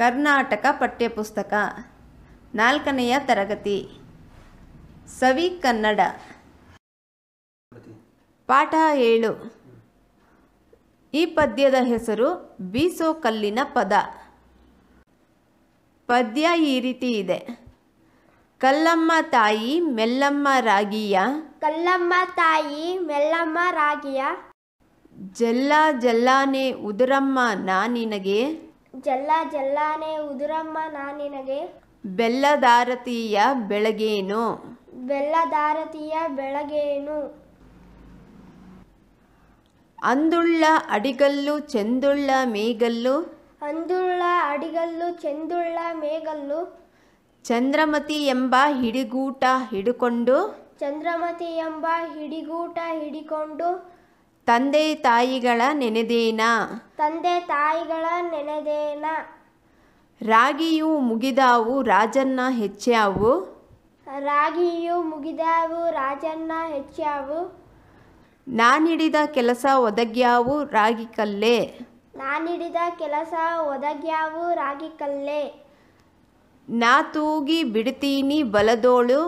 ಕರ್ನಾಟಕ ಪಠ್ಯಪುಸ್ತಕ ನಾಲ್ಕನೆಯ ತರಗತಿ ಸವಿ ಕನ್ನಡ ಪಾಠ ಏಳು ಈ ಪದ್ಯದ ಹೆಸರು ಬೀಸೋ ಕಲ್ಲಿನ ಪದ ಪದ್ಯ ಈ ರೀತಿ ಇದೆ ಕಲ್ಲಮ್ಮ ತಾಯಿ ಮೆಲ್ಲಮ್ಮ ರಾಗಿಯ ಕಲ್ಲಮ್ಮ ತಾಯಿ ಮೆಲ್ಲಮ್ಮ ರಾಗಿಯ ಜಲ್ಲ ಜಲ್ಲಾನೆ ಉದುರಮ್ಮ ನಾನಿನಗೆ ಜಲ್ಲ ಜಲ್ಲಾನೆ ಉದುರಮ್ಮ ನಾನಿನಗೆ ಬೆಲ್ಲದಾರತಿಯ ಬೆಳಗೇನು ಬೆಲ್ಲದಾರತಿಯ ಬೆಳಗೇನು ಅಂದುಳ್ಳ ಅಡಿಗಲ್ಲು ಚೆಂದುಳ್ಳ ಮೇಗಲ್ಲು ಅಂದುಳ್ಳ ಅಡಿಗಲ್ಲು ಚೆಂದುಳ್ಳ ಮೇಗಲ್ಲು ಚಂದ್ರಮತಿ ಎಂಬ ಹಿಡಿಗೂಟ ಹಿಡಿಕೊಂಡು ಚಂದ್ರಮತಿ ಎಂಬ ಹಿಡಿಗೂಟ ಹಿಡಿಕೊಂಡು ತಂದೆ ತಾಯಿಗಳ ನೆನೆದೇನ ತಂದೆ ತಾಯಿಗಳ ನೆನೆದೇನ ರಾಗಿಯು ಮುಗಿದಾವು ರಾಜನ್ನ ಹೆಚ್ಚಾವು ರಾಗಿಯು ಮುಗಿದಾವು ರಾಜನ್ನ ಹೆಚ್ಚಾವು ನಾನಿಡಿದ ಕೆಲಸ ಒದಗ್ಯಾವು ರಾಗಿ ಕಲ್ಲೇ ನಾನಿಡಿದ ಕೆಲಸ ಒದಗ್ಯಾವು ರಾಗಿ ಕಲ್ಲೆ ನಾ ತೂಗಿ ಬಿಡ್ತೀನಿ ಬಲದೋಳು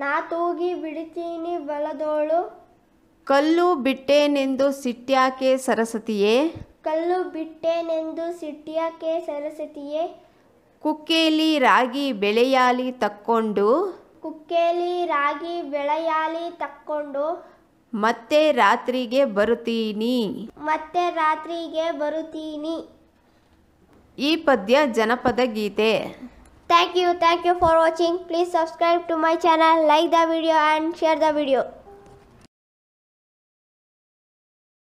ನಾ ತೂಗಿ ಬಿಡ್ತೀನಿ ಬಲದೋಳು ಕಲ್ಲು ಬಿಟ್ಟೇನೆಂದು ಸಿಟ್ಯಾಕೆ ಸರಸ್ವತಿಯೇ ಕಲ್ಲು ಬಿಟ್ಟೇನೆಂದು ಸಿಟ್ಟ್ಯಾಕೆ ಸರಸ್ವತಿಯೇ ಕುಕ್ಕೇಲಿ ರಾಗಿ ಬೆಳೆಯಾಲಿ ತಕ್ಕೊಂಡು ಕುಕ್ಕೇಲಿ ರಾಗಿ ಬೆಳೆಯಾಲಿ ತಕ್ಕೊಂಡು ಮತ್ತೆ ರಾತ್ರಿಗೆ ಬರುತ್ತೀನಿ ಮತ್ತೆ ರಾತ್ರಿಗೆ ಬರುತ್ತೀನಿ ಈ ಪದ್ಯ ಜನಪದ ಗೀತೆ thank you thank you for watching please subscribe to my channel like the video and share the video